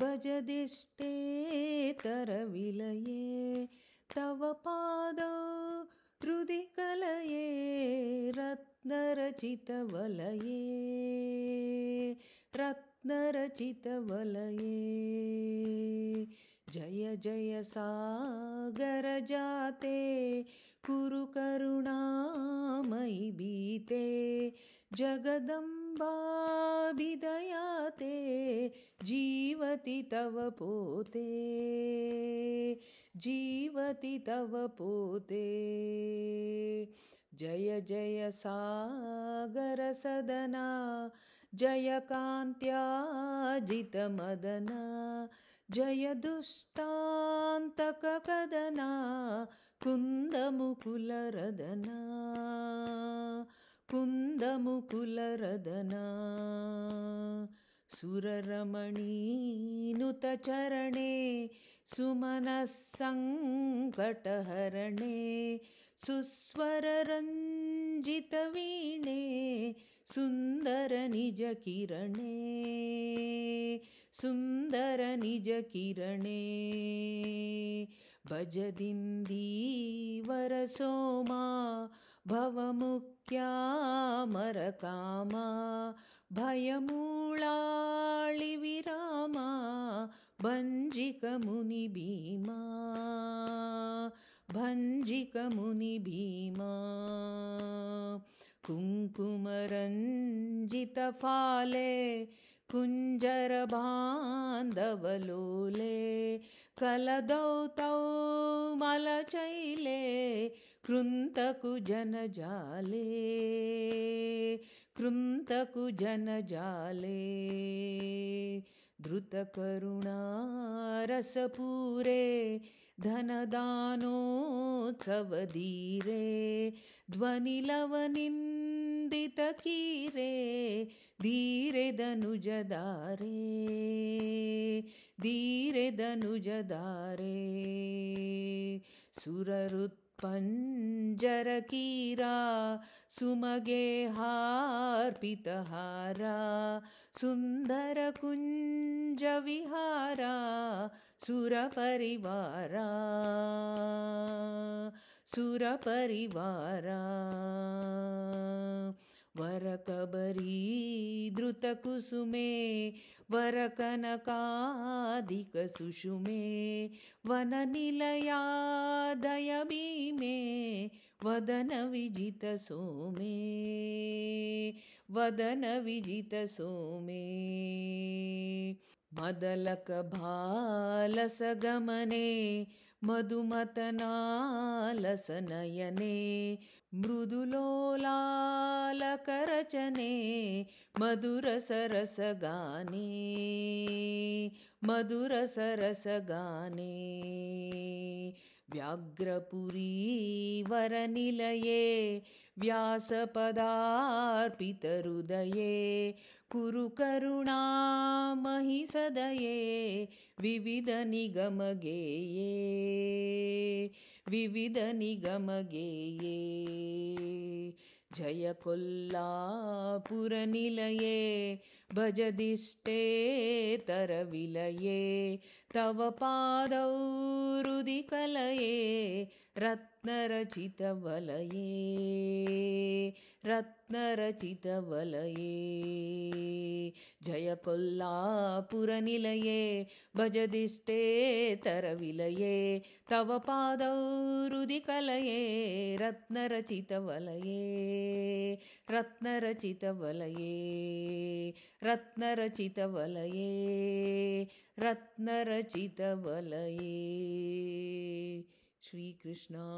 भजदिष्टे तरविलये तव पादौ हृदि कलये रत्नरचितवलये रत्नरचितवलये जय जय सा गरजाते कुरु करुणामयि बीते जगदम्बाभिदयाते जीवति तव पोते जीवति तव पोते जय जय सागरसदना कान्त्याजितमदना दुष्टान्तकदना कुन्दमुकुलरदना कुन्दमुकुलरदना सुररमणीनुतचरणे सुमनःसङ्कटहरणे सुस्वररञ्जितवीणे सुन्दरनिजकिरणे सुन्दर निज किरणे भजदिन्दीवरसोमा भीमा भयमूलाविरामा भञ्जिकमुनिभीमा भञ्जिकमुनिभीमा कुङ्कुमरञ्जितफाले कलदौ तौ मलचैले कृन्तकुजनजाले कृन्तकुजनजाले रसपूरे धनदानोत्सवधीरे ध्वनिलवनिन् दितकीरे वीरेदनुज दारे ಸುಮಗೆ ಹಾರ್ಪಿತ सुररुत्पञ्जरकीरा सुमगे ಕುಂಜ ವಿಹಾರ ಸುರ ಪರಿವಾರ सुरपरिवारा सुरपरिवारा वरकबरी द्रुतकुसुमे वरकनकाधिक सुषुमे वन वदनविजितसोमे वदन विजित सोमे वदन विजित सोमे मदलकभालसगमने मधुमतनालसनयने मृदुलोलालकरचने मधुरसरसगाने मधुरसरसगाने व्याघ्रपुरीवरनिलये व्यासपदार्पितहृदये कुरु करुणा महि सदये विविधनिगमगेये पुरनिलये भजदिष्टे तरविलये तव पादौ कलये रत्नरचितवलये रत्नरचितवलये जयकोल्लापुरनिलये तरविलये तव पादौ कलये रत्नरचितवलये रत्नरचितवलये रत्नरचितवलये रत्नरचितवलये श्रीकृष्णार्पणमस्तु